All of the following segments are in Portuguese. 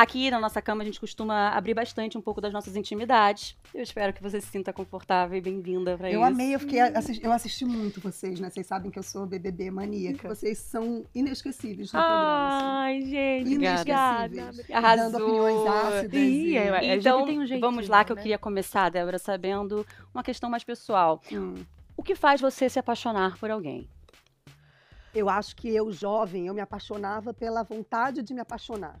Aqui na nossa cama a gente costuma abrir bastante um pouco das nossas intimidades. Eu espero que você se sinta confortável e bem-vinda para isso. Eu amei, eu, fiquei, eu assisti muito vocês, né? Vocês sabem que eu sou BBB maníaca. Vocês são inesquecíveis no programa. Assim. Ai, gente, obrigada. Arrasou. Dando opiniões ácidas. Ih, e... é, é então, tem um jeitinho, vamos lá né? que eu queria começar, Débora, sabendo uma questão mais pessoal. Hum. O que faz você se apaixonar por alguém? Eu acho que eu, jovem, eu me apaixonava pela vontade de me apaixonar.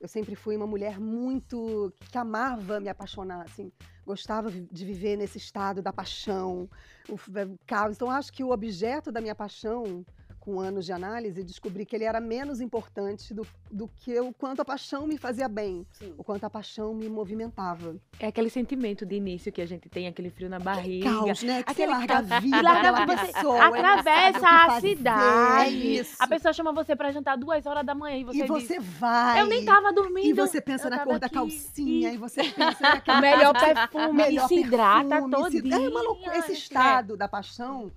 Eu sempre fui uma mulher muito que amava me apaixonar, assim, gostava de viver nesse estado da paixão, o, é, caos. Então acho que o objeto da minha paixão com anos de análise, descobri que ele era menos importante do, do que o quanto a paixão me fazia bem, Sim. o quanto a paixão me movimentava. É aquele sentimento de início que a gente tem, aquele frio na barriga. Aquele caos, né? Que aquele você larga a vida larga você pessoa, Atravessa a cidade. É isso. A pessoa chama você para jantar duas horas da manhã e você E diz, você vai. Eu nem tava dormindo. E você pensa na cor da calcinha, e, e você pensa naquele... Melhor perfume, melhor e se perfume, hidrata todo É uma loucura. Esse estado é. da paixão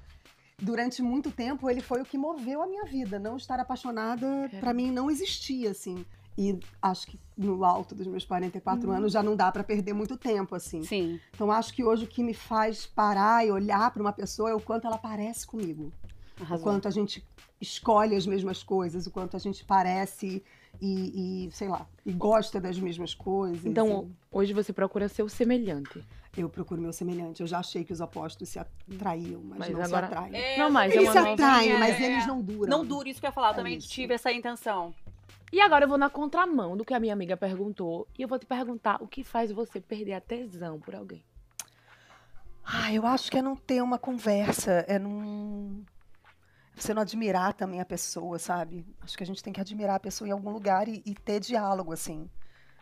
durante muito tempo ele foi o que moveu a minha vida. Não estar apaixonada para mim não existia assim. E acho que no alto dos meus 44 hum. anos já não dá para perder muito tempo assim. Sim. Então acho que hoje o que me faz parar e olhar para uma pessoa é o quanto ela parece comigo. Arrasou. o quanto a gente escolhe as mesmas coisas, o quanto a gente parece e, e sei lá, e gosta das mesmas coisas. Então, e... hoje você procura ser o semelhante. Eu procuro meu semelhante. Eu já achei que os opostos se atraíam, mas, mas não agora... se atraem. É, não mais, eles é se atraem, mas é. eles não duram. Não dura, isso que eu ia falar. Eu é também tive essa intenção. E agora eu vou na contramão do que a minha amiga perguntou e eu vou te perguntar o que faz você perder a tesão por alguém. Ah, eu acho que é não ter uma conversa, é não você não admirar também a pessoa, sabe? Acho que a gente tem que admirar a pessoa em algum lugar e, e ter diálogo, assim.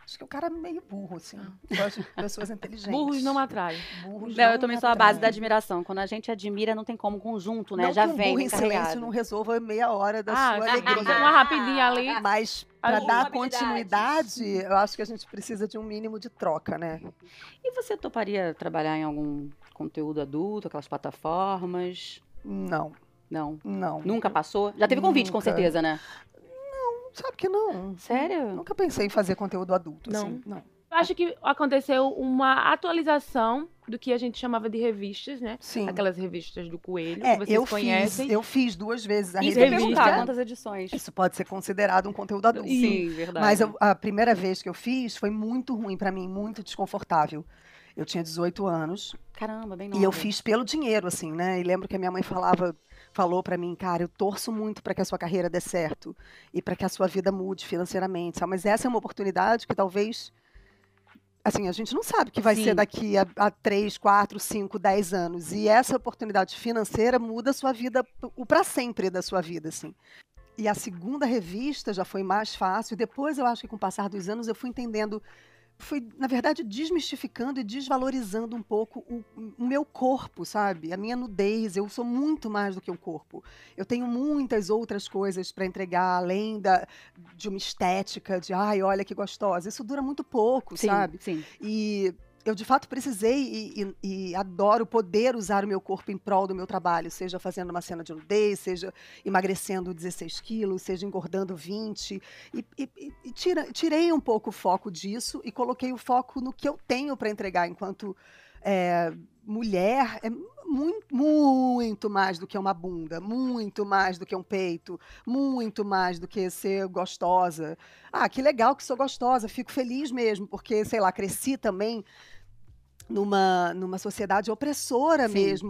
Acho que o cara é meio burro, assim. Gosto ah. de pessoas inteligentes. Burros não atraem. Burros não, não eu também sou a base da admiração. Quando a gente admira, não tem como conjunto, né? Não Já que um vem. Burro em silêncio não resolva meia hora da ah, sua alegria. Uma rapidinha ali. Mas para dar continuidade, eu acho que a gente precisa de um mínimo de troca, né? E você toparia trabalhar em algum conteúdo adulto, aquelas plataformas? Não. Não. Não. Nunca passou? Já teve convite, Nunca. com certeza, né? Não, sabe que não. Sério? Nunca pensei em fazer conteúdo adulto, não. assim. Não. Eu acho que aconteceu uma atualização do que a gente chamava de revistas, né? Sim. Aquelas revistas do Coelho, é, que vocês eu conhecem. Fiz, eu fiz duas vezes a Isso é revista. quantas edições. Isso pode ser considerado um conteúdo adulto. Sim, verdade. Mas eu, a primeira vez que eu fiz foi muito ruim para mim, muito desconfortável. Eu tinha 18 anos. Caramba, bem nova. E eu fiz pelo dinheiro, assim, né? E lembro que a minha mãe falava, falou para mim, cara, eu torço muito para que a sua carreira dê certo e para que a sua vida mude financeiramente, mas essa é uma oportunidade que talvez assim, a gente não sabe o que vai Sim. ser daqui a, a 3, 4, 5, 10 anos. E essa oportunidade financeira muda a sua vida, o para sempre da sua vida, assim. E a segunda revista já foi mais fácil. Depois, eu acho que com o passar dos anos, eu fui entendendo fui na verdade, desmistificando e desvalorizando um pouco o, o, meu corpo, sabe? A minha nudez. Eu sou muito mais do que um corpo. Eu tenho muitas outras coisas para entregar, além da, de uma estética de, ai, olha que gostosa. Isso dura muito pouco, sim, sabe? Sim. E eu de fato precisei e, e, e, adoro poder usar o meu corpo em prol do meu trabalho, seja fazendo uma cena de nudez, seja emagrecendo 16 quilos, seja engordando 20. E, e tira, tirei um pouco o foco disso e coloquei o foco no que eu tenho para entregar enquanto é, mulher. É muito, muito mais do que uma bunda, muito mais do que um peito, muito mais do que ser gostosa. Ah, que legal que sou gostosa, fico feliz mesmo, porque, sei lá, cresci também numa, numa sociedade opressora Sim. mesmo,